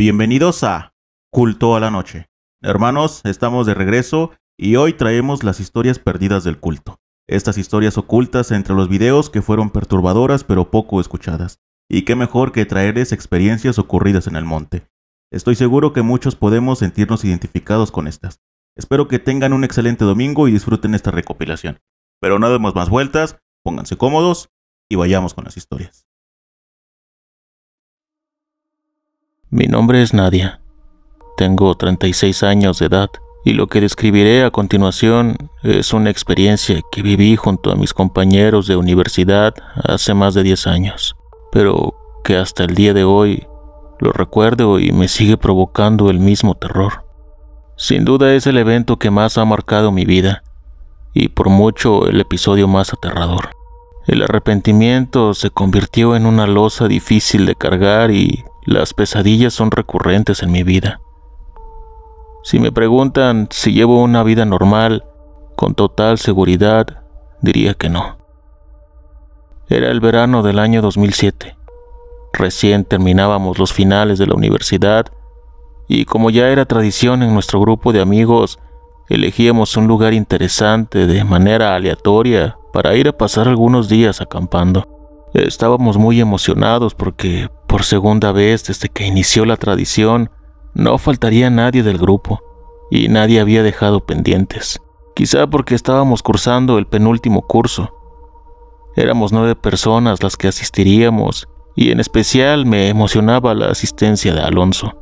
Bienvenidos a Culto a la Noche. Hermanos, estamos de regreso y hoy traemos las historias perdidas del culto. Estas historias ocultas entre los videos que fueron perturbadoras pero poco escuchadas. Y qué mejor que traerles experiencias ocurridas en el monte. Estoy seguro que muchos podemos sentirnos identificados con estas. Espero que tengan un excelente domingo y disfruten esta recopilación. Pero no demos más vueltas, pónganse cómodos y vayamos con las historias. Mi nombre es Nadia. Tengo 36 años de edad y lo que describiré a continuación es una experiencia que viví junto a mis compañeros de universidad hace más de 10 años, pero que hasta el día de hoy lo recuerdo y me sigue provocando el mismo terror. Sin duda es el evento que más ha marcado mi vida y por mucho el episodio más aterrador. El arrepentimiento se convirtió en una losa difícil de cargar y las pesadillas son recurrentes en mi vida. Si me preguntan si llevo una vida normal, con total seguridad, diría que no. Era el verano del año 2007. Recién terminábamos los finales de la universidad y como ya era tradición en nuestro grupo de amigos, elegíamos un lugar interesante de manera aleatoria para ir a pasar algunos días acampando. Estábamos muy emocionados porque por segunda vez desde que inició la tradición, no faltaría nadie del grupo, y nadie había dejado pendientes, quizá porque estábamos cursando el penúltimo curso. Éramos nueve personas las que asistiríamos, y en especial me emocionaba la asistencia de Alonso.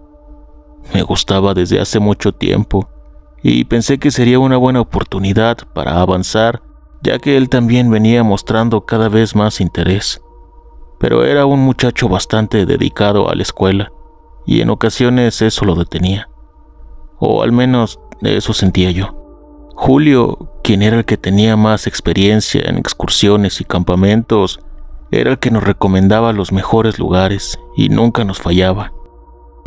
Me gustaba desde hace mucho tiempo, y pensé que sería una buena oportunidad para avanzar, ya que él también venía mostrando cada vez más interés pero era un muchacho bastante dedicado a la escuela, y en ocasiones eso lo detenía. O al menos eso sentía yo. Julio, quien era el que tenía más experiencia en excursiones y campamentos, era el que nos recomendaba los mejores lugares y nunca nos fallaba.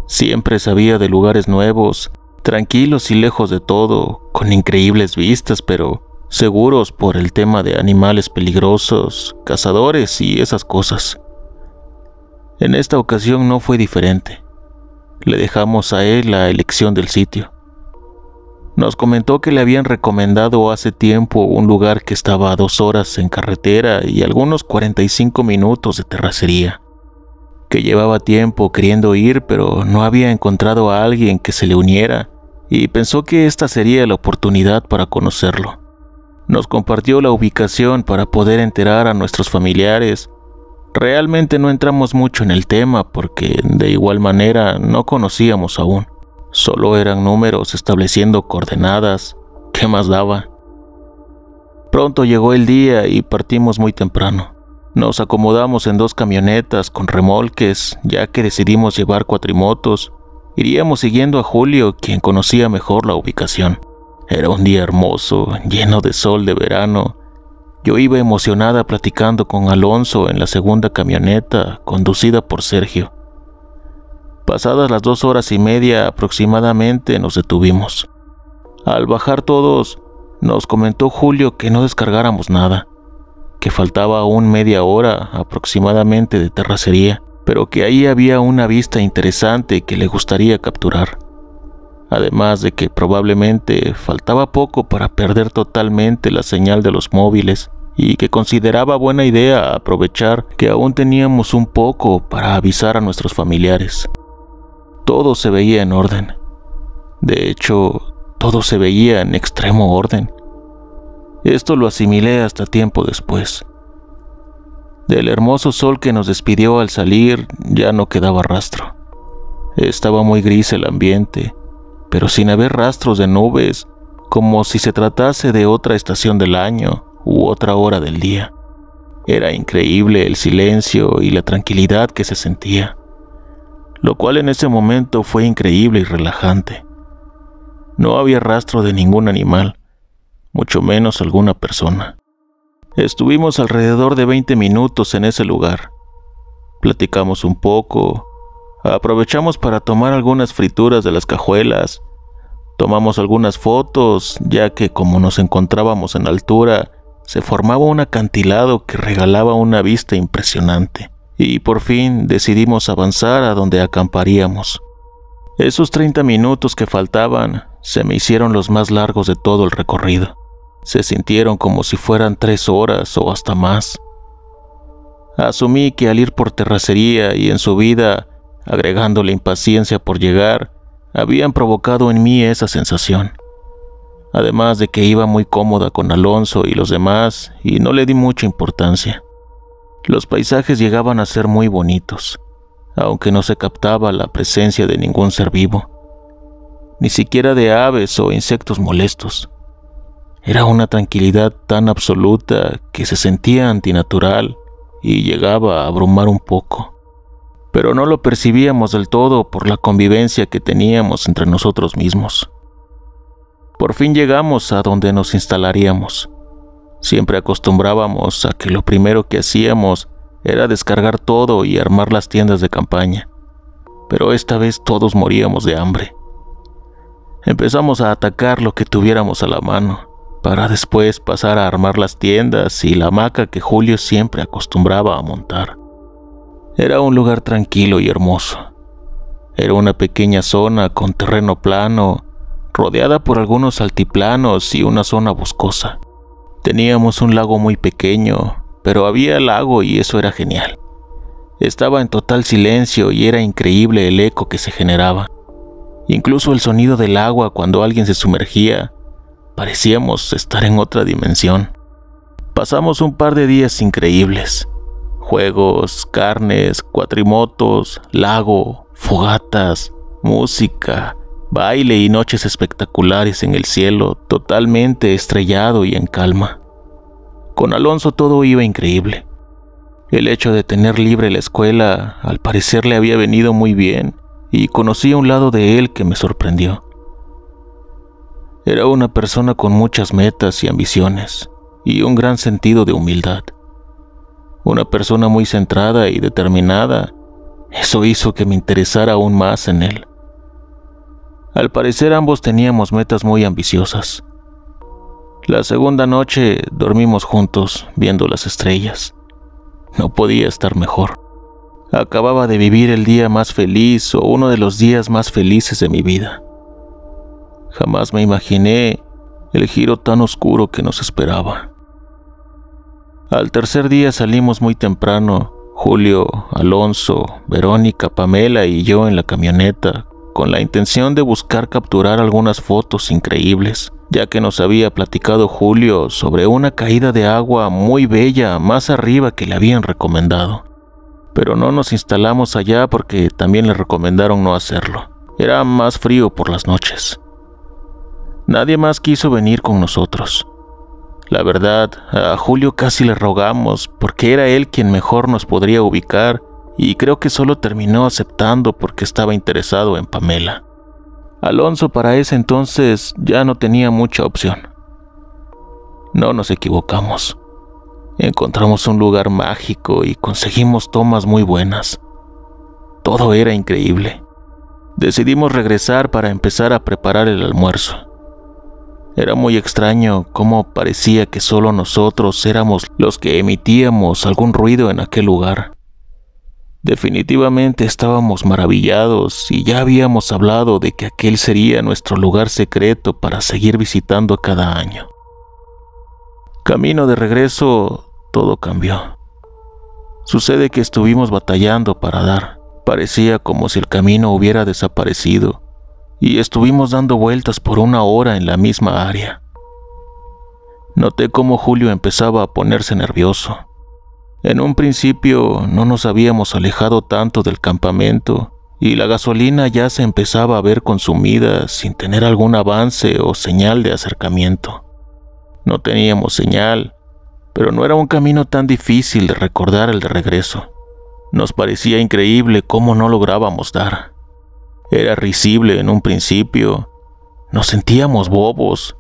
Siempre sabía de lugares nuevos, tranquilos y lejos de todo, con increíbles vistas, pero seguros por el tema de animales peligrosos, cazadores y esas cosas. En esta ocasión no fue diferente. Le dejamos a él la elección del sitio. Nos comentó que le habían recomendado hace tiempo un lugar que estaba a dos horas en carretera y algunos 45 minutos de terracería, que llevaba tiempo queriendo ir pero no había encontrado a alguien que se le uniera y pensó que esta sería la oportunidad para conocerlo. Nos compartió la ubicación para poder enterar a nuestros familiares Realmente no entramos mucho en el tema porque de igual manera no conocíamos aún. Solo eran números estableciendo coordenadas. ¿Qué más daba? Pronto llegó el día y partimos muy temprano. Nos acomodamos en dos camionetas con remolques, ya que decidimos llevar cuatrimotos. Iríamos siguiendo a Julio, quien conocía mejor la ubicación. Era un día hermoso, lleno de sol de verano, yo iba emocionada platicando con Alonso en la segunda camioneta conducida por Sergio. Pasadas las dos horas y media aproximadamente nos detuvimos. Al bajar todos, nos comentó Julio que no descargáramos nada, que faltaba aún media hora aproximadamente de terracería, pero que ahí había una vista interesante que le gustaría capturar además de que probablemente faltaba poco para perder totalmente la señal de los móviles y que consideraba buena idea aprovechar que aún teníamos un poco para avisar a nuestros familiares. Todo se veía en orden. De hecho, todo se veía en extremo orden. Esto lo asimilé hasta tiempo después. Del hermoso sol que nos despidió al salir ya no quedaba rastro. Estaba muy gris el ambiente pero sin haber rastros de nubes, como si se tratase de otra estación del año u otra hora del día. Era increíble el silencio y la tranquilidad que se sentía, lo cual en ese momento fue increíble y relajante. No había rastro de ningún animal, mucho menos alguna persona. Estuvimos alrededor de 20 minutos en ese lugar. Platicamos un poco, Aprovechamos para tomar algunas frituras de las cajuelas. Tomamos algunas fotos, ya que como nos encontrábamos en altura, se formaba un acantilado que regalaba una vista impresionante. Y por fin decidimos avanzar a donde acamparíamos. Esos 30 minutos que faltaban se me hicieron los más largos de todo el recorrido. Se sintieron como si fueran tres horas o hasta más. Asumí que al ir por terracería y en subida agregando la impaciencia por llegar, habían provocado en mí esa sensación. Además de que iba muy cómoda con Alonso y los demás y no le di mucha importancia. Los paisajes llegaban a ser muy bonitos, aunque no se captaba la presencia de ningún ser vivo, ni siquiera de aves o insectos molestos. Era una tranquilidad tan absoluta que se sentía antinatural y llegaba a abrumar un poco pero no lo percibíamos del todo por la convivencia que teníamos entre nosotros mismos. Por fin llegamos a donde nos instalaríamos. Siempre acostumbrábamos a que lo primero que hacíamos era descargar todo y armar las tiendas de campaña, pero esta vez todos moríamos de hambre. Empezamos a atacar lo que tuviéramos a la mano, para después pasar a armar las tiendas y la hamaca que Julio siempre acostumbraba a montar. Era un lugar tranquilo y hermoso. Era una pequeña zona con terreno plano, rodeada por algunos altiplanos y una zona boscosa. Teníamos un lago muy pequeño, pero había lago y eso era genial. Estaba en total silencio y era increíble el eco que se generaba. Incluso el sonido del agua cuando alguien se sumergía, parecíamos estar en otra dimensión. Pasamos un par de días increíbles juegos, carnes, cuatrimotos, lago, fogatas, música, baile y noches espectaculares en el cielo, totalmente estrellado y en calma. Con Alonso todo iba increíble. El hecho de tener libre la escuela al parecer le había venido muy bien y conocí un lado de él que me sorprendió. Era una persona con muchas metas y ambiciones y un gran sentido de humildad una persona muy centrada y determinada. Eso hizo que me interesara aún más en él. Al parecer ambos teníamos metas muy ambiciosas. La segunda noche dormimos juntos viendo las estrellas. No podía estar mejor. Acababa de vivir el día más feliz o uno de los días más felices de mi vida. Jamás me imaginé el giro tan oscuro que nos esperaba. Al tercer día salimos muy temprano, Julio, Alonso, Verónica, Pamela y yo en la camioneta, con la intención de buscar capturar algunas fotos increíbles, ya que nos había platicado Julio sobre una caída de agua muy bella más arriba que le habían recomendado. Pero no nos instalamos allá porque también le recomendaron no hacerlo. Era más frío por las noches. Nadie más quiso venir con nosotros. La verdad, a Julio casi le rogamos, porque era él quien mejor nos podría ubicar, y creo que solo terminó aceptando porque estaba interesado en Pamela. Alonso para ese entonces ya no tenía mucha opción. No nos equivocamos. Encontramos un lugar mágico y conseguimos tomas muy buenas. Todo era increíble. Decidimos regresar para empezar a preparar el almuerzo. Era muy extraño cómo parecía que solo nosotros éramos los que emitíamos algún ruido en aquel lugar. Definitivamente estábamos maravillados y ya habíamos hablado de que aquel sería nuestro lugar secreto para seguir visitando cada año. Camino de regreso, todo cambió. Sucede que estuvimos batallando para dar. Parecía como si el camino hubiera desaparecido y estuvimos dando vueltas por una hora en la misma área. Noté cómo Julio empezaba a ponerse nervioso. En un principio no nos habíamos alejado tanto del campamento y la gasolina ya se empezaba a ver consumida sin tener algún avance o señal de acercamiento. No teníamos señal, pero no era un camino tan difícil de recordar el de regreso. Nos parecía increíble cómo no lográbamos dar. Era risible en un principio. Nos sentíamos bobos,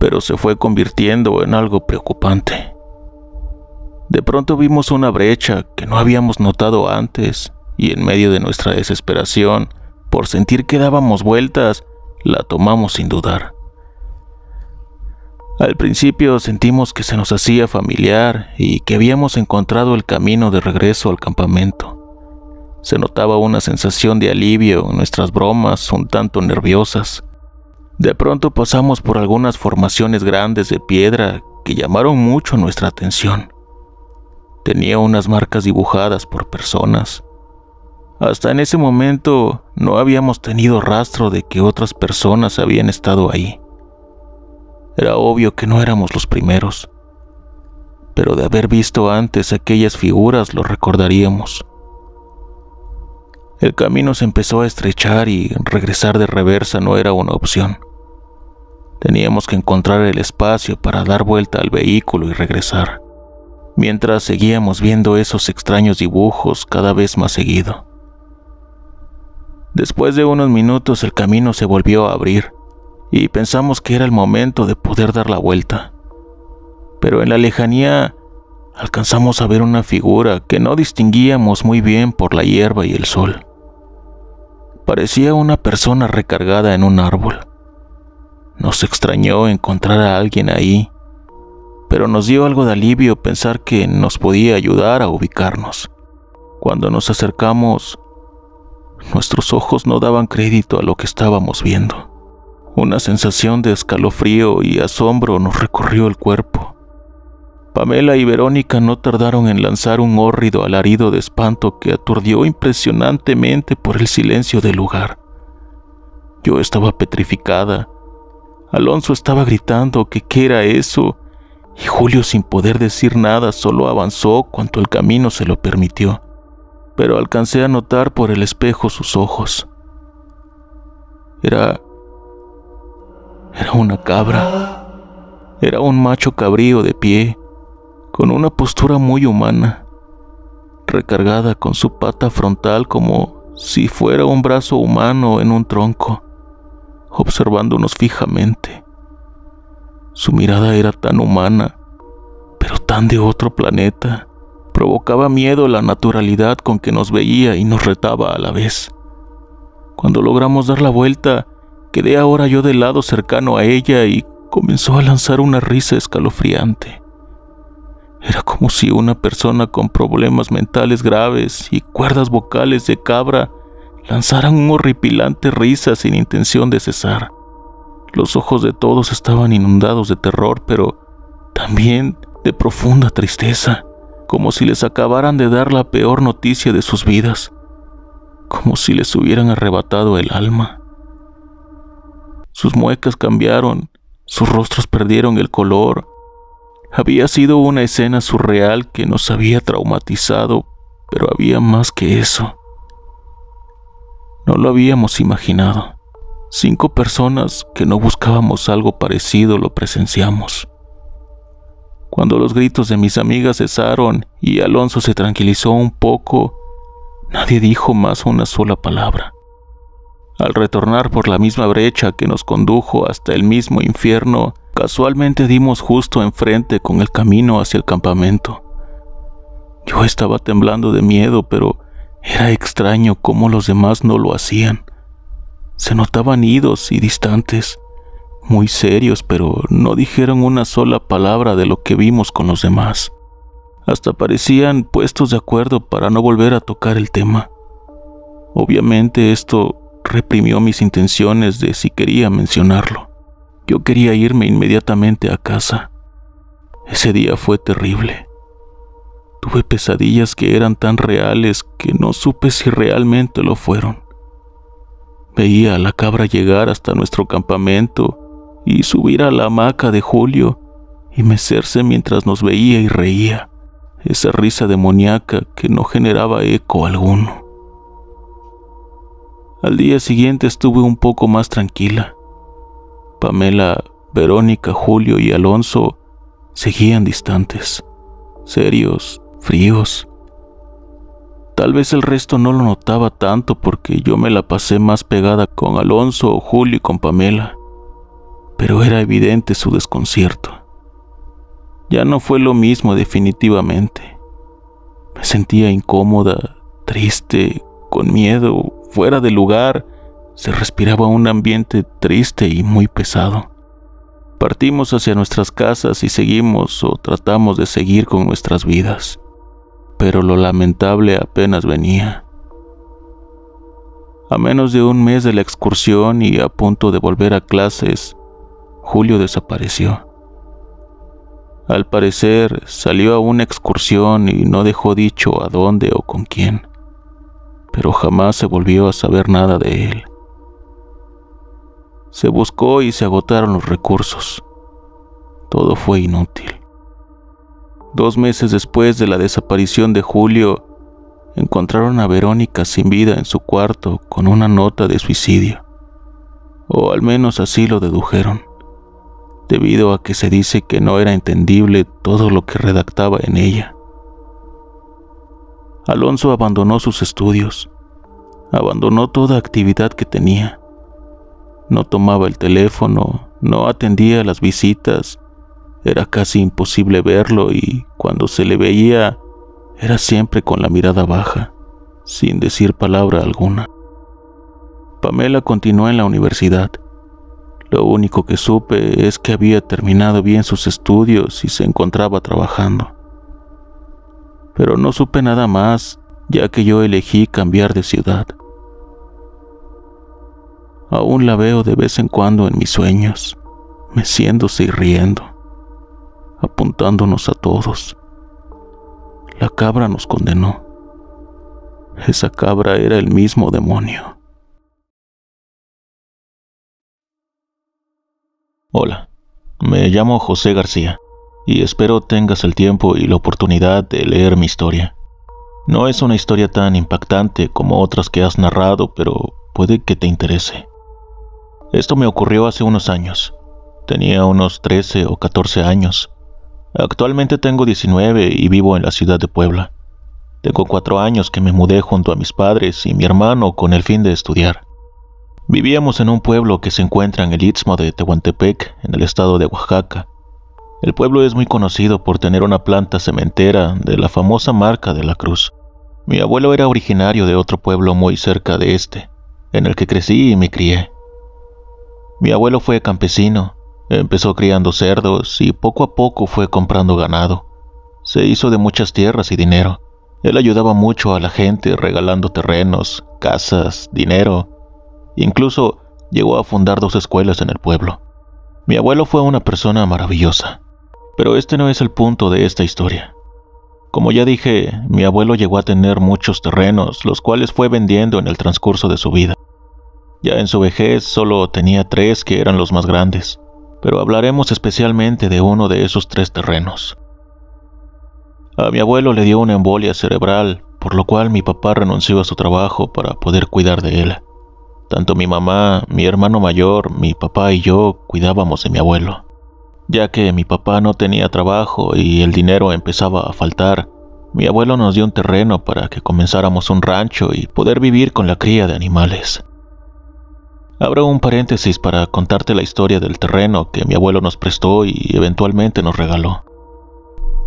pero se fue convirtiendo en algo preocupante. De pronto vimos una brecha que no habíamos notado antes y en medio de nuestra desesperación, por sentir que dábamos vueltas, la tomamos sin dudar. Al principio sentimos que se nos hacía familiar y que habíamos encontrado el camino de regreso al campamento. Se notaba una sensación de alivio en nuestras bromas un tanto nerviosas. De pronto pasamos por algunas formaciones grandes de piedra que llamaron mucho nuestra atención. Tenía unas marcas dibujadas por personas. Hasta en ese momento no habíamos tenido rastro de que otras personas habían estado ahí. Era obvio que no éramos los primeros, pero de haber visto antes aquellas figuras lo recordaríamos. El camino se empezó a estrechar y regresar de reversa no era una opción. Teníamos que encontrar el espacio para dar vuelta al vehículo y regresar, mientras seguíamos viendo esos extraños dibujos cada vez más seguido. Después de unos minutos el camino se volvió a abrir y pensamos que era el momento de poder dar la vuelta. Pero en la lejanía alcanzamos a ver una figura que no distinguíamos muy bien por la hierba y el sol. Parecía una persona recargada en un árbol. Nos extrañó encontrar a alguien ahí, pero nos dio algo de alivio pensar que nos podía ayudar a ubicarnos. Cuando nos acercamos, nuestros ojos no daban crédito a lo que estábamos viendo. Una sensación de escalofrío y asombro nos recorrió el cuerpo. Pamela y Verónica no tardaron en lanzar un hórrido alarido de espanto que aturdió impresionantemente por el silencio del lugar. Yo estaba petrificada. Alonso estaba gritando que qué era eso, y Julio sin poder decir nada solo avanzó cuanto el camino se lo permitió, pero alcancé a notar por el espejo sus ojos. Era... era una cabra. Era un macho cabrío de pie, con una postura muy humana, recargada con su pata frontal como si fuera un brazo humano en un tronco, observándonos fijamente. Su mirada era tan humana, pero tan de otro planeta. Provocaba miedo la naturalidad con que nos veía y nos retaba a la vez. Cuando logramos dar la vuelta, quedé ahora yo de lado cercano a ella y comenzó a lanzar una risa escalofriante. Era como si una persona con problemas mentales graves y cuerdas vocales de cabra lanzaran un horripilante risa sin intención de cesar. Los ojos de todos estaban inundados de terror, pero también de profunda tristeza, como si les acabaran de dar la peor noticia de sus vidas, como si les hubieran arrebatado el alma. Sus muecas cambiaron, sus rostros perdieron el color, había sido una escena surreal que nos había traumatizado, pero había más que eso. No lo habíamos imaginado. Cinco personas que no buscábamos algo parecido lo presenciamos. Cuando los gritos de mis amigas cesaron y Alonso se tranquilizó un poco, nadie dijo más una sola palabra. Al retornar por la misma brecha que nos condujo hasta el mismo infierno, casualmente dimos justo enfrente con el camino hacia el campamento. Yo estaba temblando de miedo, pero era extraño cómo los demás no lo hacían. Se notaban idos y distantes, muy serios, pero no dijeron una sola palabra de lo que vimos con los demás. Hasta parecían puestos de acuerdo para no volver a tocar el tema. Obviamente esto reprimió mis intenciones de si quería mencionarlo. Yo quería irme inmediatamente a casa. Ese día fue terrible. Tuve pesadillas que eran tan reales que no supe si realmente lo fueron. Veía a la cabra llegar hasta nuestro campamento y subir a la hamaca de Julio y mecerse mientras nos veía y reía, esa risa demoníaca que no generaba eco alguno. Al día siguiente estuve un poco más tranquila. Pamela, Verónica, Julio y Alonso seguían distantes, serios, fríos. Tal vez el resto no lo notaba tanto porque yo me la pasé más pegada con Alonso, Julio y con Pamela, pero era evidente su desconcierto. Ya no fue lo mismo definitivamente. Me sentía incómoda, triste, con miedo, fuera del lugar, se respiraba un ambiente triste y muy pesado. Partimos hacia nuestras casas y seguimos o tratamos de seguir con nuestras vidas, pero lo lamentable apenas venía. A menos de un mes de la excursión y a punto de volver a clases, Julio desapareció. Al parecer salió a una excursión y no dejó dicho a dónde o con quién pero jamás se volvió a saber nada de él. Se buscó y se agotaron los recursos. Todo fue inútil. Dos meses después de la desaparición de Julio, encontraron a Verónica sin vida en su cuarto con una nota de suicidio. O al menos así lo dedujeron, debido a que se dice que no era entendible todo lo que redactaba en ella. Alonso abandonó sus estudios, abandonó toda actividad que tenía. No tomaba el teléfono, no atendía las visitas, era casi imposible verlo y cuando se le veía era siempre con la mirada baja, sin decir palabra alguna. Pamela continuó en la universidad. Lo único que supe es que había terminado bien sus estudios y se encontraba trabajando pero no supe nada más, ya que yo elegí cambiar de ciudad. Aún la veo de vez en cuando en mis sueños, meciéndose y riendo, apuntándonos a todos. La cabra nos condenó. Esa cabra era el mismo demonio. Hola, me llamo José García y espero tengas el tiempo y la oportunidad de leer mi historia. No es una historia tan impactante como otras que has narrado, pero puede que te interese. Esto me ocurrió hace unos años. Tenía unos 13 o 14 años. Actualmente tengo 19 y vivo en la ciudad de Puebla. Tengo cuatro años que me mudé junto a mis padres y mi hermano con el fin de estudiar. Vivíamos en un pueblo que se encuentra en el istmo de Tehuantepec, en el estado de Oaxaca. El pueblo es muy conocido por tener una planta cementera de la famosa marca de la cruz. Mi abuelo era originario de otro pueblo muy cerca de este, en el que crecí y me crié. Mi abuelo fue campesino, empezó criando cerdos y poco a poco fue comprando ganado. Se hizo de muchas tierras y dinero. Él ayudaba mucho a la gente regalando terrenos, casas, dinero. Incluso llegó a fundar dos escuelas en el pueblo. Mi abuelo fue una persona maravillosa. Pero este no es el punto de esta historia. Como ya dije, mi abuelo llegó a tener muchos terrenos, los cuales fue vendiendo en el transcurso de su vida. Ya en su vejez solo tenía tres que eran los más grandes, pero hablaremos especialmente de uno de esos tres terrenos. A mi abuelo le dio una embolia cerebral, por lo cual mi papá renunció a su trabajo para poder cuidar de él. Tanto mi mamá, mi hermano mayor, mi papá y yo cuidábamos de mi abuelo ya que mi papá no tenía trabajo y el dinero empezaba a faltar. Mi abuelo nos dio un terreno para que comenzáramos un rancho y poder vivir con la cría de animales. Abro un paréntesis para contarte la historia del terreno que mi abuelo nos prestó y eventualmente nos regaló.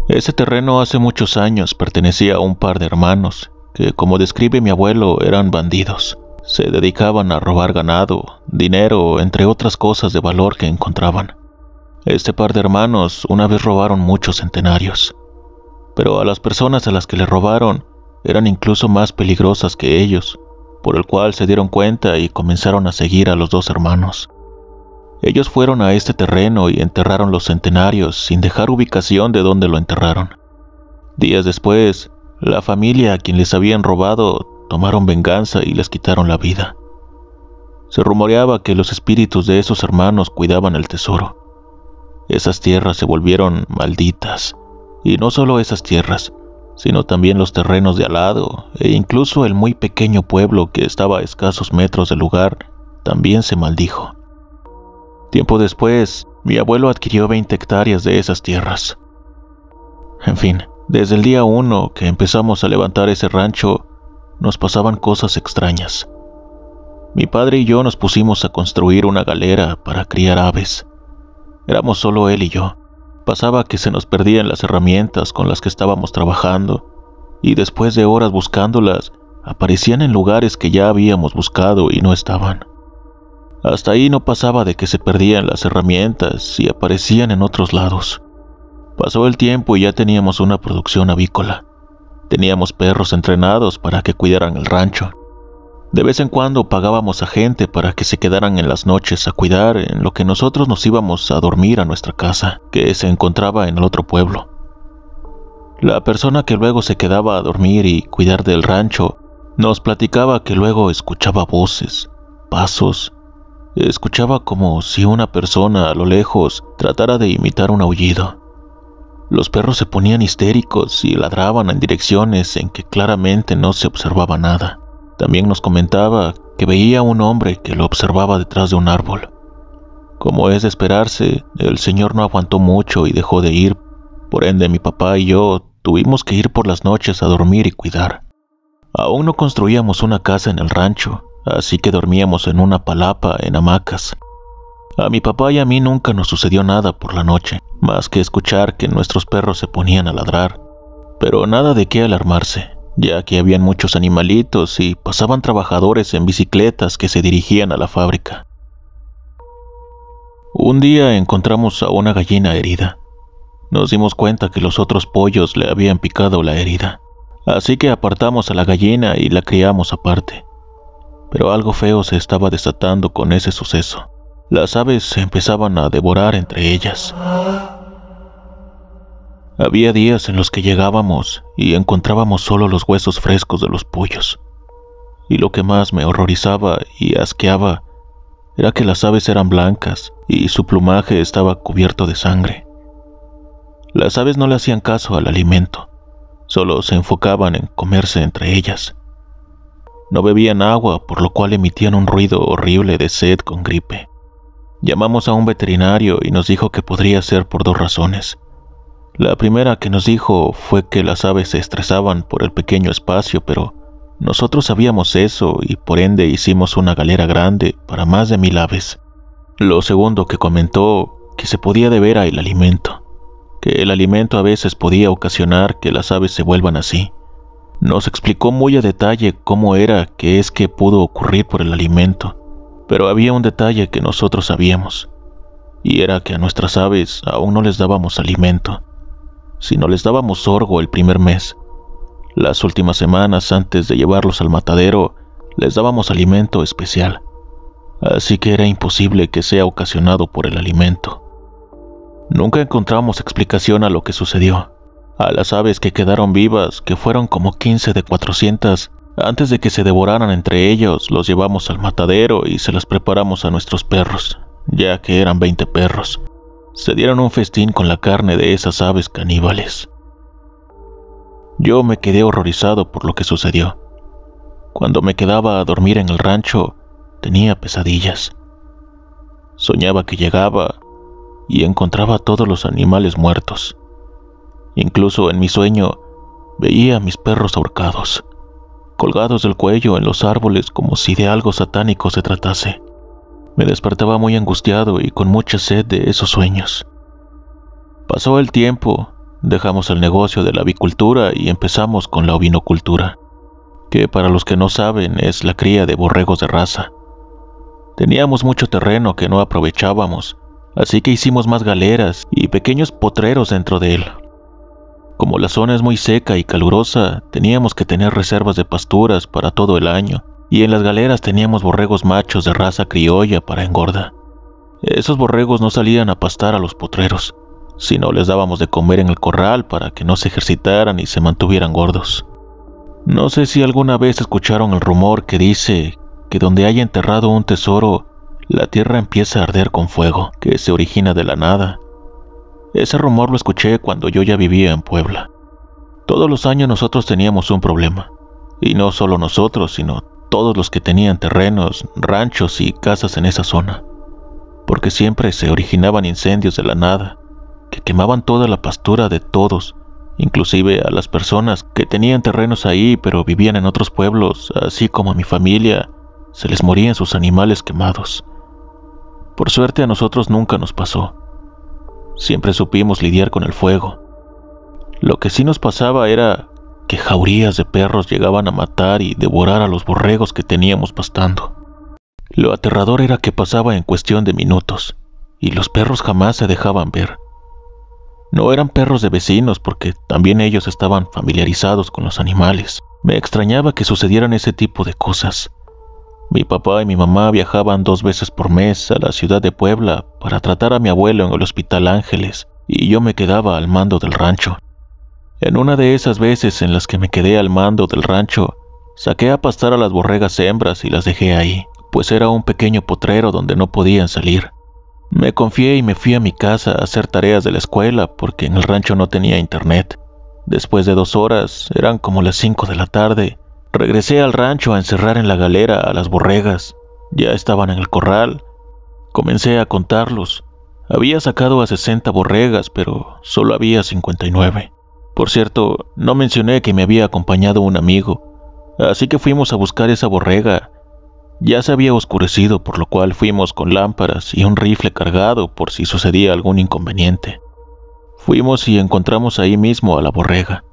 Ese terreno hace muchos años pertenecía a un par de hermanos, que como describe mi abuelo eran bandidos. Se dedicaban a robar ganado, dinero, entre otras cosas de valor que encontraban. Este par de hermanos una vez robaron muchos centenarios, pero a las personas a las que le robaron eran incluso más peligrosas que ellos, por el cual se dieron cuenta y comenzaron a seguir a los dos hermanos. Ellos fueron a este terreno y enterraron los centenarios sin dejar ubicación de dónde lo enterraron. Días después, la familia a quien les habían robado tomaron venganza y les quitaron la vida. Se rumoreaba que los espíritus de esos hermanos cuidaban el tesoro, esas tierras se volvieron malditas. Y no solo esas tierras, sino también los terrenos de al lado, e incluso el muy pequeño pueblo que estaba a escasos metros del lugar, también se maldijo. Tiempo después, mi abuelo adquirió 20 hectáreas de esas tierras. En fin, desde el día 1 que empezamos a levantar ese rancho, nos pasaban cosas extrañas. Mi padre y yo nos pusimos a construir una galera para criar aves. Éramos solo él y yo. Pasaba que se nos perdían las herramientas con las que estábamos trabajando, y después de horas buscándolas, aparecían en lugares que ya habíamos buscado y no estaban. Hasta ahí no pasaba de que se perdían las herramientas y aparecían en otros lados. Pasó el tiempo y ya teníamos una producción avícola. Teníamos perros entrenados para que cuidaran el rancho. De vez en cuando pagábamos a gente para que se quedaran en las noches a cuidar en lo que nosotros nos íbamos a dormir a nuestra casa, que se encontraba en el otro pueblo. La persona que luego se quedaba a dormir y cuidar del rancho nos platicaba que luego escuchaba voces, pasos, escuchaba como si una persona a lo lejos tratara de imitar un aullido. Los perros se ponían histéricos y ladraban en direcciones en que claramente no se observaba nada. También nos comentaba que veía a un hombre que lo observaba detrás de un árbol. Como es de esperarse, el señor no aguantó mucho y dejó de ir, por ende mi papá y yo tuvimos que ir por las noches a dormir y cuidar. Aún no construíamos una casa en el rancho, así que dormíamos en una palapa en hamacas. A mi papá y a mí nunca nos sucedió nada por la noche, más que escuchar que nuestros perros se ponían a ladrar, pero nada de qué alarmarse ya que habían muchos animalitos y pasaban trabajadores en bicicletas que se dirigían a la fábrica. Un día encontramos a una gallina herida. Nos dimos cuenta que los otros pollos le habían picado la herida, así que apartamos a la gallina y la criamos aparte. Pero algo feo se estaba desatando con ese suceso. Las aves empezaban a devorar entre ellas. Había días en los que llegábamos y encontrábamos solo los huesos frescos de los pollos. Y lo que más me horrorizaba y asqueaba era que las aves eran blancas y su plumaje estaba cubierto de sangre. Las aves no le hacían caso al alimento, solo se enfocaban en comerse entre ellas. No bebían agua, por lo cual emitían un ruido horrible de sed con gripe. Llamamos a un veterinario y nos dijo que podría ser por dos razones. La primera que nos dijo fue que las aves se estresaban por el pequeño espacio, pero nosotros sabíamos eso y por ende hicimos una galera grande para más de mil aves. Lo segundo que comentó que se podía deber al alimento, que el alimento a veces podía ocasionar que las aves se vuelvan así. Nos explicó muy a detalle cómo era que es que pudo ocurrir por el alimento, pero había un detalle que nosotros sabíamos, y era que a nuestras aves aún no les dábamos alimento si no les dábamos sorgo el primer mes. Las últimas semanas antes de llevarlos al matadero, les dábamos alimento especial, así que era imposible que sea ocasionado por el alimento. Nunca encontramos explicación a lo que sucedió. A las aves que quedaron vivas, que fueron como 15 de 400, antes de que se devoraran entre ellos, los llevamos al matadero y se las preparamos a nuestros perros, ya que eran 20 perros se dieron un festín con la carne de esas aves caníbales. Yo me quedé horrorizado por lo que sucedió. Cuando me quedaba a dormir en el rancho, tenía pesadillas. Soñaba que llegaba y encontraba a todos los animales muertos. Incluso en mi sueño veía a mis perros ahorcados, colgados del cuello en los árboles como si de algo satánico se tratase. Me despertaba muy angustiado y con mucha sed de esos sueños. Pasó el tiempo, dejamos el negocio de la avicultura y empezamos con la ovinocultura, que para los que no saben es la cría de borregos de raza. Teníamos mucho terreno que no aprovechábamos, así que hicimos más galeras y pequeños potreros dentro de él. Como la zona es muy seca y calurosa, teníamos que tener reservas de pasturas para todo el año, y en las galeras teníamos borregos machos de raza criolla para engorda. Esos borregos no salían a pastar a los potreros, sino les dábamos de comer en el corral para que no se ejercitaran y se mantuvieran gordos. No sé si alguna vez escucharon el rumor que dice que donde haya enterrado un tesoro, la tierra empieza a arder con fuego, que se origina de la nada. Ese rumor lo escuché cuando yo ya vivía en Puebla. Todos los años nosotros teníamos un problema, y no solo nosotros, sino todos los que tenían terrenos, ranchos y casas en esa zona, porque siempre se originaban incendios de la nada, que quemaban toda la pastura de todos, inclusive a las personas que tenían terrenos ahí pero vivían en otros pueblos, así como a mi familia, se les morían sus animales quemados. Por suerte a nosotros nunca nos pasó. Siempre supimos lidiar con el fuego. Lo que sí nos pasaba era que jaurías de perros llegaban a matar y devorar a los borregos que teníamos pastando. Lo aterrador era que pasaba en cuestión de minutos, y los perros jamás se dejaban ver. No eran perros de vecinos porque también ellos estaban familiarizados con los animales. Me extrañaba que sucedieran ese tipo de cosas. Mi papá y mi mamá viajaban dos veces por mes a la ciudad de Puebla para tratar a mi abuelo en el Hospital Ángeles, y yo me quedaba al mando del rancho. En una de esas veces en las que me quedé al mando del rancho, saqué a pastar a las borregas hembras y las dejé ahí, pues era un pequeño potrero donde no podían salir. Me confié y me fui a mi casa a hacer tareas de la escuela porque en el rancho no tenía internet. Después de dos horas, eran como las cinco de la tarde, regresé al rancho a encerrar en la galera a las borregas. Ya estaban en el corral. Comencé a contarlos. Había sacado a 60 borregas, pero solo había 59. Por cierto, no mencioné que me había acompañado un amigo, así que fuimos a buscar esa borrega. Ya se había oscurecido, por lo cual fuimos con lámparas y un rifle cargado por si sucedía algún inconveniente. Fuimos y encontramos ahí mismo a la borrega,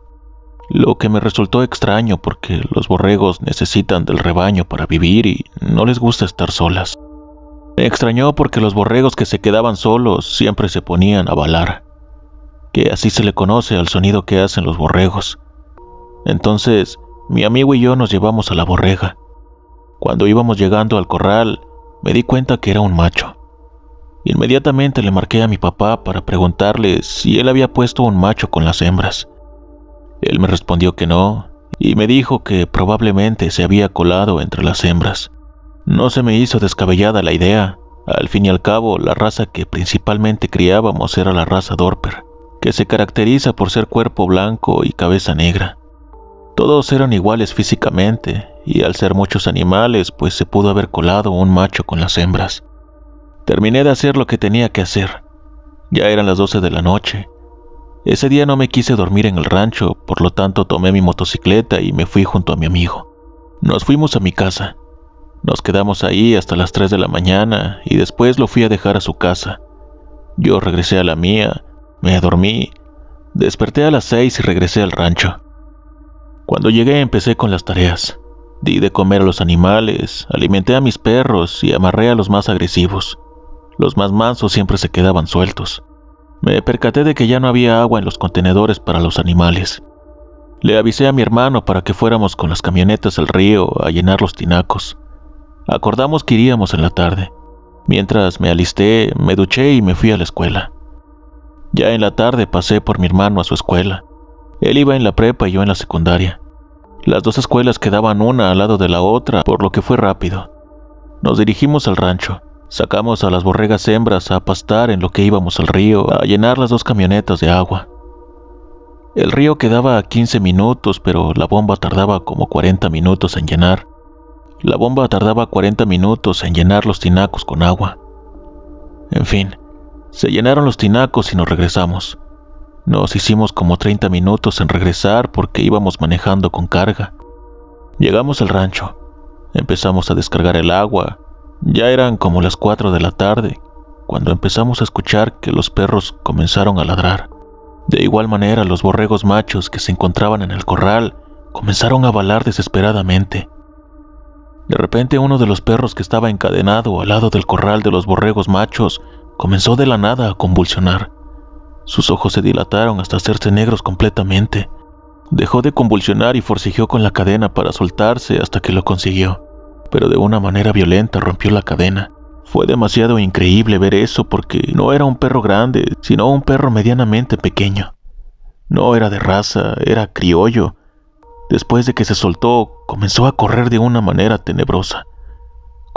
lo que me resultó extraño porque los borregos necesitan del rebaño para vivir y no les gusta estar solas. Me extrañó porque los borregos que se quedaban solos siempre se ponían a balar que así se le conoce al sonido que hacen los borregos. Entonces, mi amigo y yo nos llevamos a la borrega. Cuando íbamos llegando al corral, me di cuenta que era un macho. Inmediatamente le marqué a mi papá para preguntarle si él había puesto un macho con las hembras. Él me respondió que no, y me dijo que probablemente se había colado entre las hembras. No se me hizo descabellada la idea. Al fin y al cabo, la raza que principalmente criábamos era la raza Dorper que se caracteriza por ser cuerpo blanco y cabeza negra. Todos eran iguales físicamente, y al ser muchos animales, pues se pudo haber colado un macho con las hembras. Terminé de hacer lo que tenía que hacer. Ya eran las 12 de la noche. Ese día no me quise dormir en el rancho, por lo tanto tomé mi motocicleta y me fui junto a mi amigo. Nos fuimos a mi casa. Nos quedamos ahí hasta las 3 de la mañana y después lo fui a dejar a su casa. Yo regresé a la mía me dormí, desperté a las seis y regresé al rancho. Cuando llegué empecé con las tareas. Di de comer a los animales, alimenté a mis perros y amarré a los más agresivos. Los más mansos siempre se quedaban sueltos. Me percaté de que ya no había agua en los contenedores para los animales. Le avisé a mi hermano para que fuéramos con las camionetas al río a llenar los tinacos. Acordamos que iríamos en la tarde. Mientras me alisté, me duché y me fui a la escuela. Ya en la tarde pasé por mi hermano a su escuela. Él iba en la prepa y yo en la secundaria. Las dos escuelas quedaban una al lado de la otra, por lo que fue rápido. Nos dirigimos al rancho. Sacamos a las borregas hembras a pastar en lo que íbamos al río, a llenar las dos camionetas de agua. El río quedaba a 15 minutos, pero la bomba tardaba como 40 minutos en llenar. La bomba tardaba 40 minutos en llenar los tinacos con agua. En fin, se llenaron los tinacos y nos regresamos. Nos hicimos como 30 minutos en regresar porque íbamos manejando con carga. Llegamos al rancho. Empezamos a descargar el agua. Ya eran como las 4 de la tarde cuando empezamos a escuchar que los perros comenzaron a ladrar. De igual manera, los borregos machos que se encontraban en el corral comenzaron a balar desesperadamente. De repente uno de los perros que estaba encadenado al lado del corral de los borregos machos Comenzó de la nada a convulsionar. Sus ojos se dilataron hasta hacerse negros completamente. Dejó de convulsionar y forcejeó con la cadena para soltarse hasta que lo consiguió, pero de una manera violenta rompió la cadena. Fue demasiado increíble ver eso porque no era un perro grande, sino un perro medianamente pequeño. No era de raza, era criollo. Después de que se soltó, comenzó a correr de una manera tenebrosa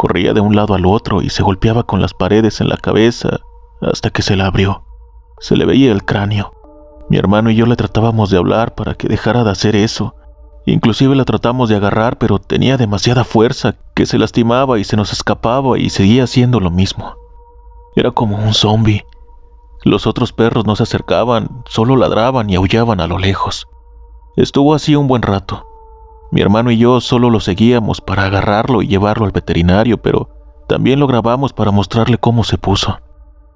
corría de un lado al otro y se golpeaba con las paredes en la cabeza hasta que se la abrió. Se le veía el cráneo. Mi hermano y yo le tratábamos de hablar para que dejara de hacer eso. Inclusive la tratamos de agarrar, pero tenía demasiada fuerza que se lastimaba y se nos escapaba y seguía haciendo lo mismo. Era como un zombi. Los otros perros no se acercaban, solo ladraban y aullaban a lo lejos. Estuvo así un buen rato. Mi hermano y yo solo lo seguíamos para agarrarlo y llevarlo al veterinario, pero también lo grabamos para mostrarle cómo se puso.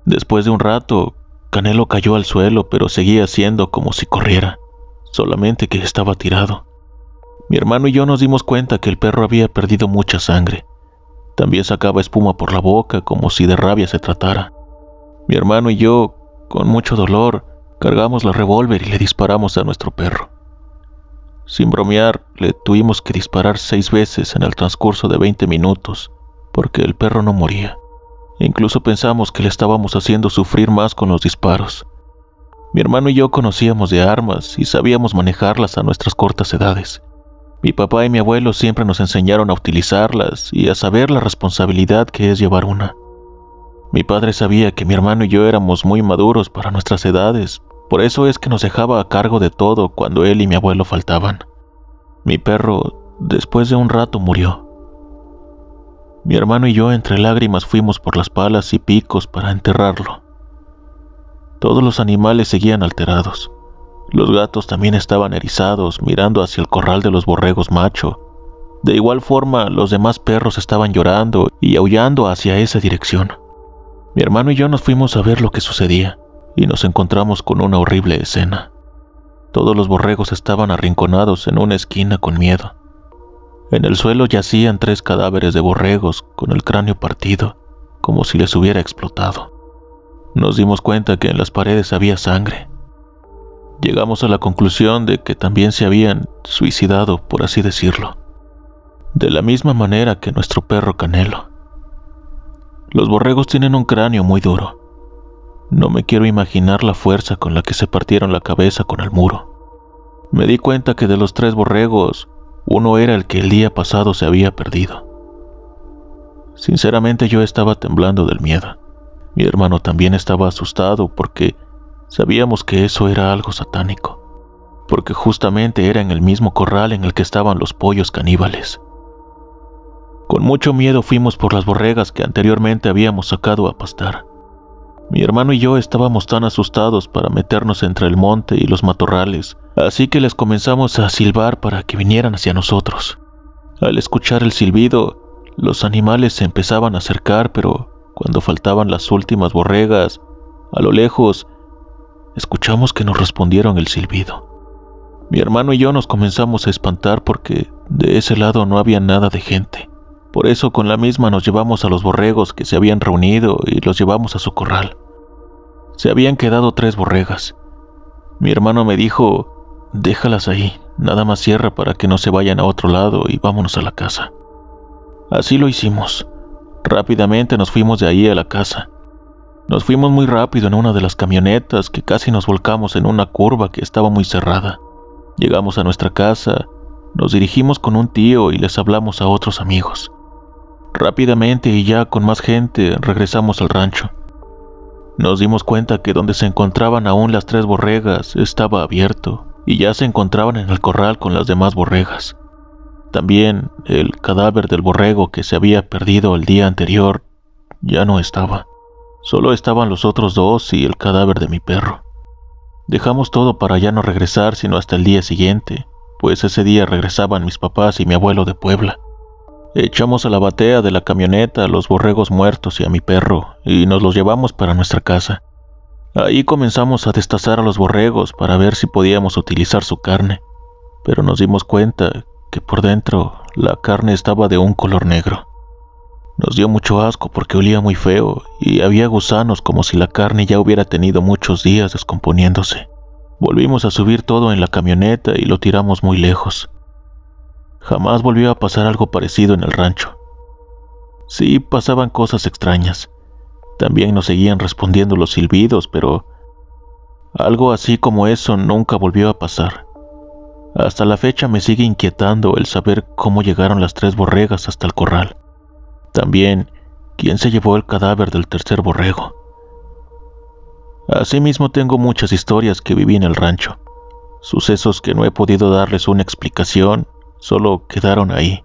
Después de un rato, Canelo cayó al suelo, pero seguía haciendo como si corriera, solamente que estaba tirado. Mi hermano y yo nos dimos cuenta que el perro había perdido mucha sangre. También sacaba espuma por la boca como si de rabia se tratara. Mi hermano y yo, con mucho dolor, cargamos la revólver y le disparamos a nuestro perro. Sin bromear, le tuvimos que disparar seis veces en el transcurso de 20 minutos, porque el perro no moría. Incluso pensamos que le estábamos haciendo sufrir más con los disparos. Mi hermano y yo conocíamos de armas y sabíamos manejarlas a nuestras cortas edades. Mi papá y mi abuelo siempre nos enseñaron a utilizarlas y a saber la responsabilidad que es llevar una. Mi padre sabía que mi hermano y yo éramos muy maduros para nuestras edades, por eso es que nos dejaba a cargo de todo cuando él y mi abuelo faltaban. Mi perro, después de un rato, murió. Mi hermano y yo entre lágrimas fuimos por las palas y picos para enterrarlo. Todos los animales seguían alterados. Los gatos también estaban erizados, mirando hacia el corral de los borregos macho. De igual forma, los demás perros estaban llorando y aullando hacia esa dirección. Mi hermano y yo nos fuimos a ver lo que sucedía y nos encontramos con una horrible escena. Todos los borregos estaban arrinconados en una esquina con miedo. En el suelo yacían tres cadáveres de borregos con el cráneo partido, como si les hubiera explotado. Nos dimos cuenta que en las paredes había sangre. Llegamos a la conclusión de que también se habían suicidado, por así decirlo, de la misma manera que nuestro perro Canelo. Los borregos tienen un cráneo muy duro, no me quiero imaginar la fuerza con la que se partieron la cabeza con el muro. Me di cuenta que de los tres borregos, uno era el que el día pasado se había perdido. Sinceramente yo estaba temblando del miedo. Mi hermano también estaba asustado porque sabíamos que eso era algo satánico, porque justamente era en el mismo corral en el que estaban los pollos caníbales. Con mucho miedo fuimos por las borregas que anteriormente habíamos sacado a pastar. Mi hermano y yo estábamos tan asustados para meternos entre el monte y los matorrales, así que les comenzamos a silbar para que vinieran hacia nosotros. Al escuchar el silbido, los animales se empezaban a acercar, pero cuando faltaban las últimas borregas, a lo lejos, escuchamos que nos respondieron el silbido. Mi hermano y yo nos comenzamos a espantar porque de ese lado no había nada de gente. Por eso con la misma nos llevamos a los borregos que se habían reunido y los llevamos a su corral. Se habían quedado tres borregas. Mi hermano me dijo, déjalas ahí, nada más cierra para que no se vayan a otro lado y vámonos a la casa. Así lo hicimos. Rápidamente nos fuimos de ahí a la casa. Nos fuimos muy rápido en una de las camionetas que casi nos volcamos en una curva que estaba muy cerrada. Llegamos a nuestra casa, nos dirigimos con un tío y les hablamos a otros amigos. Rápidamente y ya con más gente regresamos al rancho. Nos dimos cuenta que donde se encontraban aún las tres borregas estaba abierto y ya se encontraban en el corral con las demás borregas. También el cadáver del borrego que se había perdido el día anterior ya no estaba. Solo estaban los otros dos y el cadáver de mi perro. Dejamos todo para ya no regresar sino hasta el día siguiente, pues ese día regresaban mis papás y mi abuelo de Puebla. Echamos a la batea de la camioneta a los borregos muertos y a mi perro, y nos los llevamos para nuestra casa. Ahí comenzamos a destazar a los borregos para ver si podíamos utilizar su carne, pero nos dimos cuenta que por dentro la carne estaba de un color negro. Nos dio mucho asco porque olía muy feo y había gusanos como si la carne ya hubiera tenido muchos días descomponiéndose. Volvimos a subir todo en la camioneta y lo tiramos muy lejos. Jamás volvió a pasar algo parecido en el rancho. Sí, pasaban cosas extrañas. También nos seguían respondiendo los silbidos, pero algo así como eso nunca volvió a pasar. Hasta la fecha me sigue inquietando el saber cómo llegaron las tres borregas hasta el corral. También, quién se llevó el cadáver del tercer borrego. Asimismo tengo muchas historias que viví en el rancho, sucesos que no he podido darles una explicación solo quedaron ahí.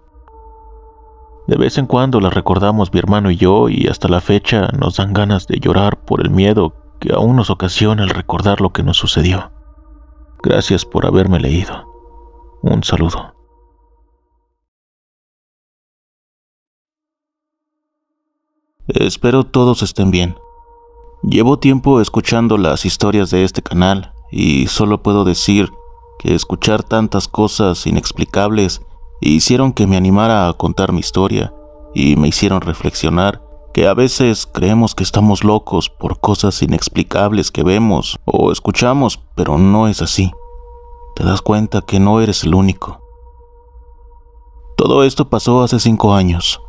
De vez en cuando las recordamos mi hermano y yo y hasta la fecha nos dan ganas de llorar por el miedo que aún nos ocasiona el recordar lo que nos sucedió. Gracias por haberme leído. Un saludo. Espero todos estén bien. Llevo tiempo escuchando las historias de este canal y solo puedo decir que escuchar tantas cosas inexplicables hicieron que me animara a contar mi historia y me hicieron reflexionar que a veces creemos que estamos locos por cosas inexplicables que vemos o escuchamos, pero no es así. Te das cuenta que no eres el único. Todo esto pasó hace cinco años.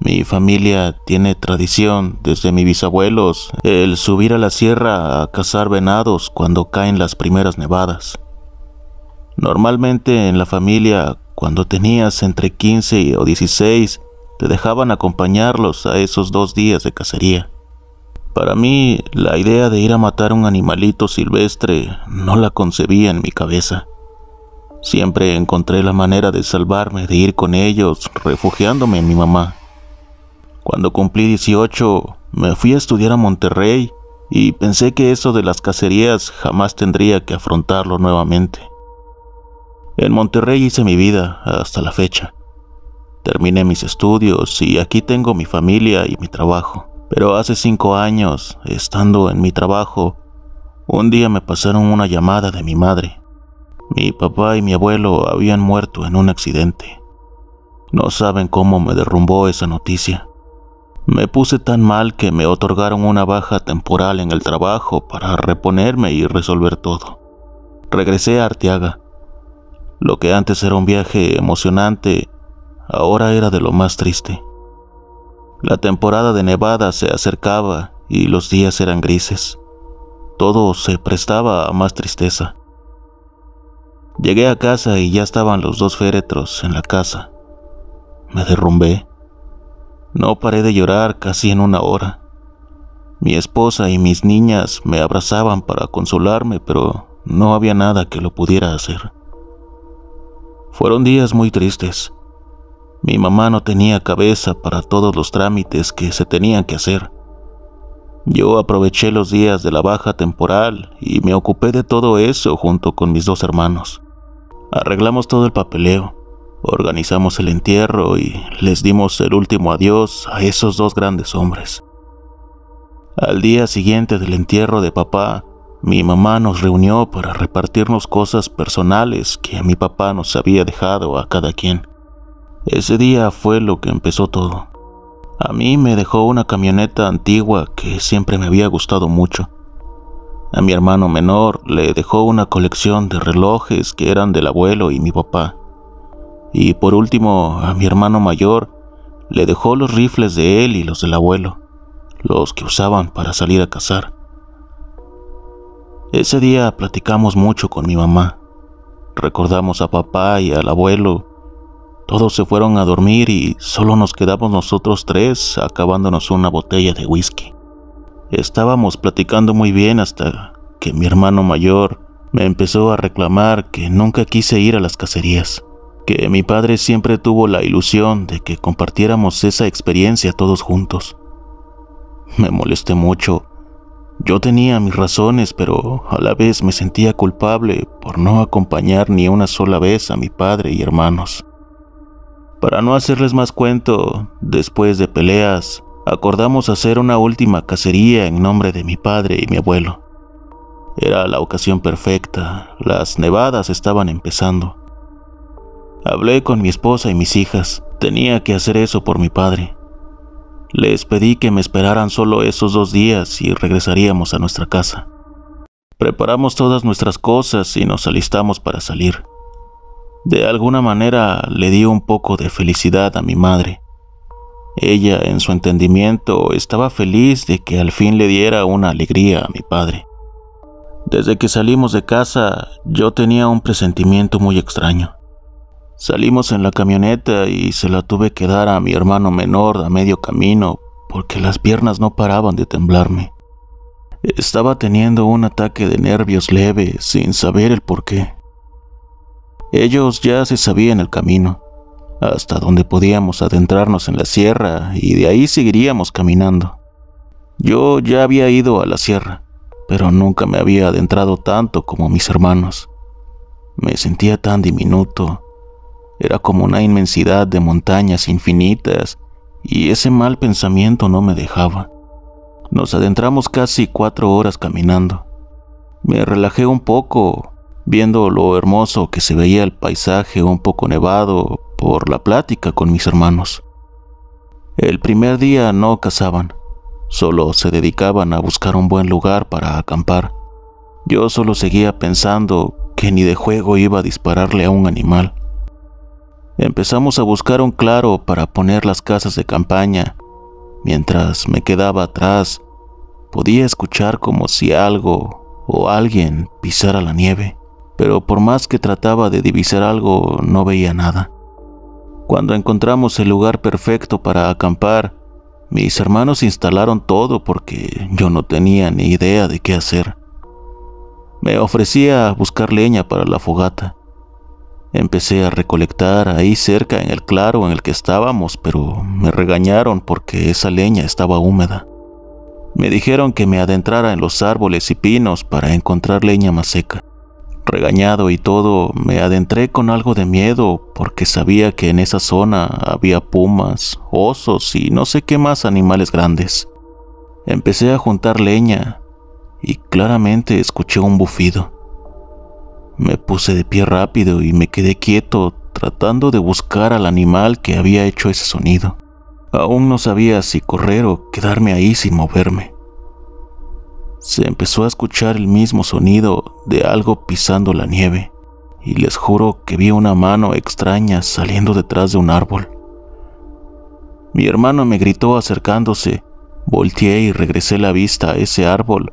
Mi familia tiene tradición desde mis bisabuelos el subir a la sierra a cazar venados cuando caen las primeras nevadas. Normalmente en la familia, cuando tenías entre 15 o 16, te dejaban acompañarlos a esos dos días de cacería. Para mí, la idea de ir a matar un animalito silvestre no la concebía en mi cabeza. Siempre encontré la manera de salvarme de ir con ellos, refugiándome en mi mamá. Cuando cumplí 18, me fui a estudiar a Monterrey y pensé que eso de las cacerías jamás tendría que afrontarlo nuevamente. En Monterrey hice mi vida hasta la fecha. Terminé mis estudios y aquí tengo mi familia y mi trabajo. Pero hace cinco años, estando en mi trabajo, un día me pasaron una llamada de mi madre. Mi papá y mi abuelo habían muerto en un accidente. No saben cómo me derrumbó esa noticia. Me puse tan mal que me otorgaron una baja temporal en el trabajo para reponerme y resolver todo. Regresé a Arteaga lo que antes era un viaje emocionante, ahora era de lo más triste. La temporada de nevada se acercaba y los días eran grises. Todo se prestaba a más tristeza. Llegué a casa y ya estaban los dos féretros en la casa. Me derrumbé. No paré de llorar casi en una hora. Mi esposa y mis niñas me abrazaban para consolarme, pero no había nada que lo pudiera hacer. Fueron días muy tristes. Mi mamá no tenía cabeza para todos los trámites que se tenían que hacer. Yo aproveché los días de la baja temporal y me ocupé de todo eso junto con mis dos hermanos. Arreglamos todo el papeleo, organizamos el entierro y les dimos el último adiós a esos dos grandes hombres. Al día siguiente del entierro de papá, mi mamá nos reunió para repartirnos cosas personales que mi papá nos había dejado a cada quien. Ese día fue lo que empezó todo. A mí me dejó una camioneta antigua que siempre me había gustado mucho. A mi hermano menor le dejó una colección de relojes que eran del abuelo y mi papá. Y por último, a mi hermano mayor le dejó los rifles de él y los del abuelo, los que usaban para salir a cazar. Ese día platicamos mucho con mi mamá. Recordamos a papá y al abuelo. Todos se fueron a dormir y solo nos quedamos nosotros tres acabándonos una botella de whisky. Estábamos platicando muy bien hasta que mi hermano mayor me empezó a reclamar que nunca quise ir a las cacerías, que mi padre siempre tuvo la ilusión de que compartiéramos esa experiencia todos juntos. Me molesté mucho yo tenía mis razones, pero a la vez me sentía culpable por no acompañar ni una sola vez a mi padre y hermanos. Para no hacerles más cuento, después de peleas, acordamos hacer una última cacería en nombre de mi padre y mi abuelo. Era la ocasión perfecta, las nevadas estaban empezando. Hablé con mi esposa y mis hijas, tenía que hacer eso por mi padre. Les pedí que me esperaran solo esos dos días y regresaríamos a nuestra casa. Preparamos todas nuestras cosas y nos alistamos para salir. De alguna manera le di un poco de felicidad a mi madre. Ella, en su entendimiento, estaba feliz de que al fin le diera una alegría a mi padre. Desde que salimos de casa, yo tenía un presentimiento muy extraño. Salimos en la camioneta y se la tuve que dar a mi hermano menor a medio camino porque las piernas no paraban de temblarme. Estaba teniendo un ataque de nervios leve sin saber el por qué. Ellos ya se sabían el camino, hasta donde podíamos adentrarnos en la sierra y de ahí seguiríamos caminando. Yo ya había ido a la sierra, pero nunca me había adentrado tanto como mis hermanos. Me sentía tan diminuto, era como una inmensidad de montañas infinitas y ese mal pensamiento no me dejaba. Nos adentramos casi cuatro horas caminando. Me relajé un poco, viendo lo hermoso que se veía el paisaje un poco nevado por la plática con mis hermanos. El primer día no cazaban, solo se dedicaban a buscar un buen lugar para acampar. Yo solo seguía pensando que ni de juego iba a dispararle a un animal. Empezamos a buscar un claro para poner las casas de campaña. Mientras me quedaba atrás, podía escuchar como si algo o alguien pisara la nieve, pero por más que trataba de divisar algo, no veía nada. Cuando encontramos el lugar perfecto para acampar, mis hermanos instalaron todo porque yo no tenía ni idea de qué hacer. Me ofrecía a buscar leña para la fogata, Empecé a recolectar ahí cerca en el claro en el que estábamos, pero me regañaron porque esa leña estaba húmeda. Me dijeron que me adentrara en los árboles y pinos para encontrar leña más seca. Regañado y todo, me adentré con algo de miedo porque sabía que en esa zona había pumas, osos y no sé qué más animales grandes. Empecé a juntar leña y claramente escuché un bufido. Me puse de pie rápido y me quedé quieto tratando de buscar al animal que había hecho ese sonido. Aún no sabía si correr o quedarme ahí sin moverme. Se empezó a escuchar el mismo sonido de algo pisando la nieve, y les juro que vi una mano extraña saliendo detrás de un árbol. Mi hermano me gritó acercándose, volteé y regresé la vista a ese árbol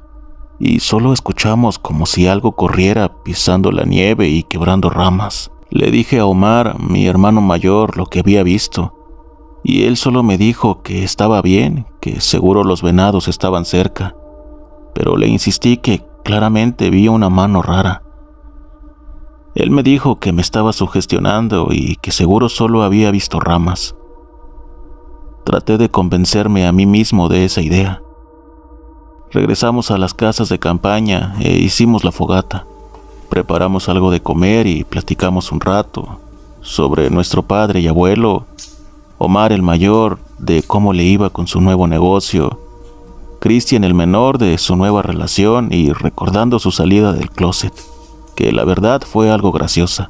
y solo escuchamos como si algo corriera pisando la nieve y quebrando ramas. Le dije a Omar, mi hermano mayor, lo que había visto, y él solo me dijo que estaba bien, que seguro los venados estaban cerca, pero le insistí que claramente vi una mano rara. Él me dijo que me estaba sugestionando y que seguro solo había visto ramas. Traté de convencerme a mí mismo de esa idea. Regresamos a las casas de campaña e hicimos la fogata. Preparamos algo de comer y platicamos un rato sobre nuestro padre y abuelo, Omar el mayor, de cómo le iba con su nuevo negocio, Cristian el menor de su nueva relación y recordando su salida del closet, que la verdad fue algo graciosa.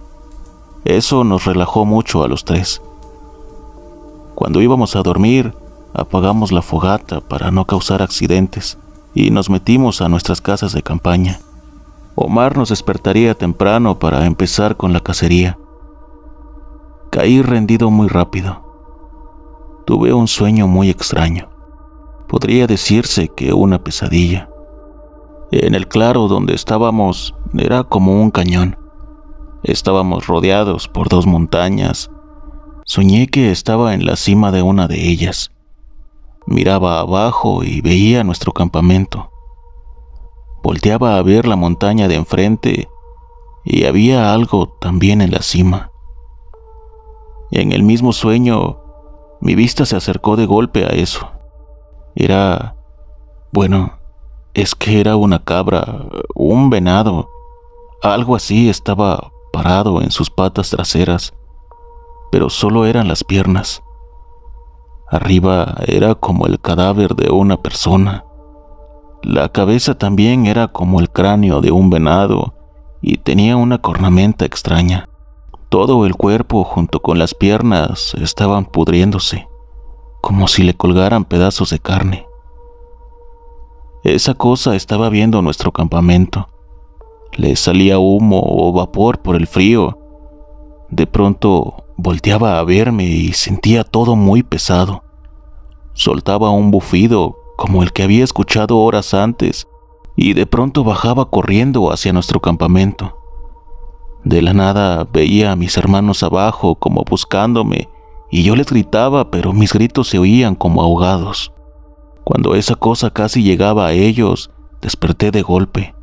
Eso nos relajó mucho a los tres. Cuando íbamos a dormir, apagamos la fogata para no causar accidentes y nos metimos a nuestras casas de campaña. Omar nos despertaría temprano para empezar con la cacería. Caí rendido muy rápido. Tuve un sueño muy extraño. Podría decirse que una pesadilla. En el claro donde estábamos era como un cañón. Estábamos rodeados por dos montañas. Soñé que estaba en la cima de una de ellas. Miraba abajo y veía nuestro campamento. Volteaba a ver la montaña de enfrente y había algo también en la cima. en el mismo sueño, mi vista se acercó de golpe a eso. Era... bueno, es que era una cabra, un venado, algo así estaba parado en sus patas traseras, pero solo eran las piernas. Arriba era como el cadáver de una persona. La cabeza también era como el cráneo de un venado y tenía una cornamenta extraña. Todo el cuerpo junto con las piernas estaban pudriéndose, como si le colgaran pedazos de carne. Esa cosa estaba viendo nuestro campamento. Le salía humo o vapor por el frío. De pronto Volteaba a verme y sentía todo muy pesado. Soltaba un bufido como el que había escuchado horas antes y de pronto bajaba corriendo hacia nuestro campamento. De la nada veía a mis hermanos abajo como buscándome y yo les gritaba pero mis gritos se oían como ahogados. Cuando esa cosa casi llegaba a ellos, desperté de golpe.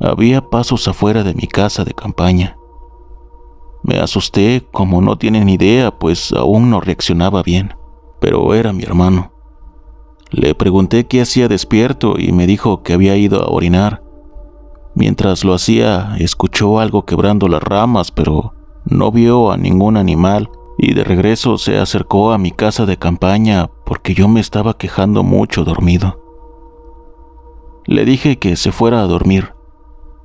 Había pasos afuera de mi casa de campaña. Me asusté como no tienen idea, pues aún no reaccionaba bien, pero era mi hermano. Le pregunté qué hacía despierto y me dijo que había ido a orinar. Mientras lo hacía, escuchó algo quebrando las ramas, pero no vio a ningún animal y de regreso se acercó a mi casa de campaña porque yo me estaba quejando mucho dormido. Le dije que se fuera a dormir,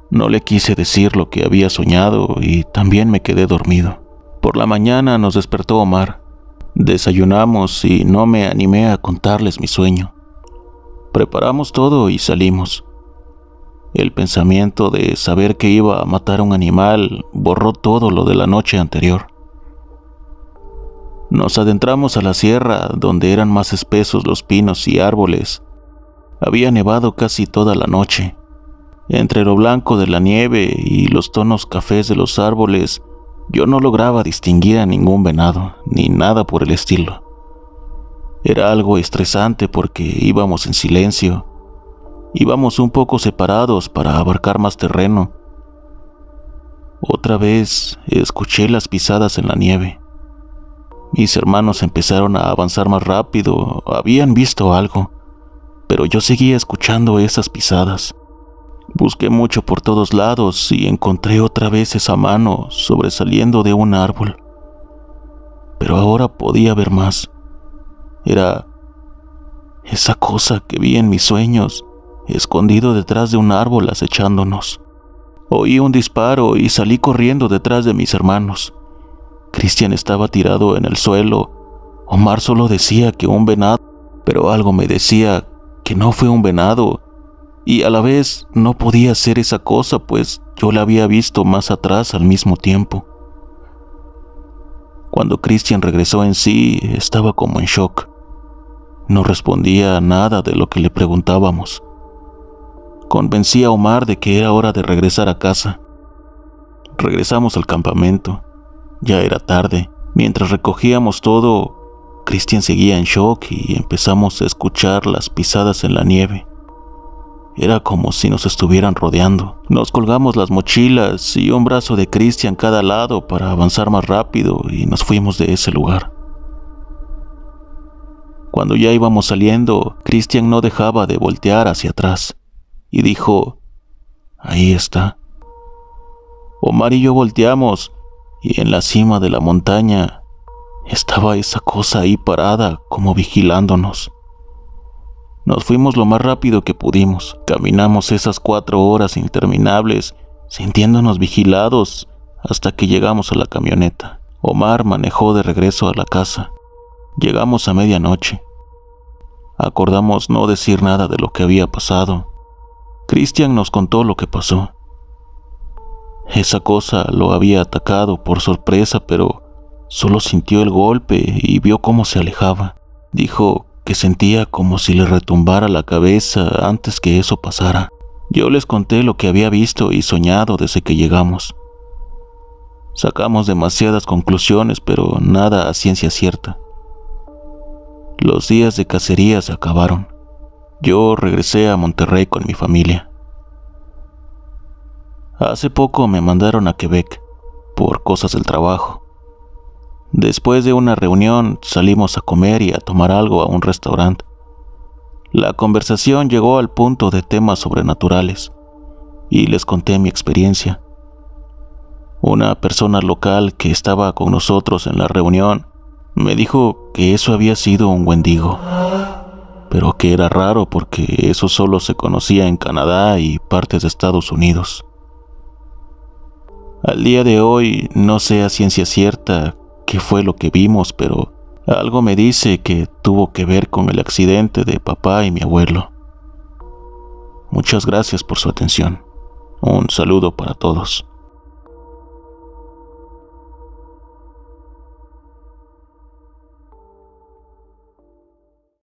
no le quise decir lo que había soñado y también me quedé dormido. Por la mañana nos despertó Omar. Desayunamos y no me animé a contarles mi sueño. Preparamos todo y salimos. El pensamiento de saber que iba a matar a un animal borró todo lo de la noche anterior. Nos adentramos a la sierra donde eran más espesos los pinos y árboles. Había nevado casi toda la noche entre lo blanco de la nieve y los tonos cafés de los árboles, yo no lograba distinguir a ningún venado, ni nada por el estilo. Era algo estresante porque íbamos en silencio, íbamos un poco separados para abarcar más terreno. Otra vez escuché las pisadas en la nieve. Mis hermanos empezaron a avanzar más rápido, habían visto algo, pero yo seguía escuchando esas pisadas. Busqué mucho por todos lados y encontré otra vez esa mano sobresaliendo de un árbol. Pero ahora podía ver más. Era esa cosa que vi en mis sueños, escondido detrás de un árbol acechándonos. Oí un disparo y salí corriendo detrás de mis hermanos. Cristian estaba tirado en el suelo. Omar solo decía que un venado, pero algo me decía que no fue un venado, y a la vez no podía hacer esa cosa, pues yo la había visto más atrás al mismo tiempo. Cuando Christian regresó en sí, estaba como en shock. No respondía a nada de lo que le preguntábamos. Convencí a Omar de que era hora de regresar a casa. Regresamos al campamento. Ya era tarde. Mientras recogíamos todo, Christian seguía en shock y empezamos a escuchar las pisadas en la nieve. Era como si nos estuvieran rodeando. Nos colgamos las mochilas y un brazo de Cristian cada lado para avanzar más rápido y nos fuimos de ese lugar. Cuando ya íbamos saliendo, Cristian no dejaba de voltear hacia atrás y dijo, ahí está. Omar y yo volteamos y en la cima de la montaña estaba esa cosa ahí parada como vigilándonos. Nos fuimos lo más rápido que pudimos. Caminamos esas cuatro horas interminables, sintiéndonos vigilados, hasta que llegamos a la camioneta. Omar manejó de regreso a la casa. Llegamos a medianoche. Acordamos no decir nada de lo que había pasado. Christian nos contó lo que pasó. Esa cosa lo había atacado por sorpresa, pero solo sintió el golpe y vio cómo se alejaba. Dijo que sentía como si le retumbara la cabeza antes que eso pasara. Yo les conté lo que había visto y soñado desde que llegamos. Sacamos demasiadas conclusiones, pero nada a ciencia cierta. Los días de cacería se acabaron. Yo regresé a Monterrey con mi familia. Hace poco me mandaron a Quebec por cosas del trabajo. Después de una reunión salimos a comer y a tomar algo a un restaurante. La conversación llegó al punto de temas sobrenaturales y les conté mi experiencia. Una persona local que estaba con nosotros en la reunión me dijo que eso había sido un wendigo, pero que era raro porque eso solo se conocía en Canadá y partes de Estados Unidos. Al día de hoy no sé a ciencia cierta qué fue lo que vimos, pero algo me dice que tuvo que ver con el accidente de papá y mi abuelo. Muchas gracias por su atención. Un saludo para todos.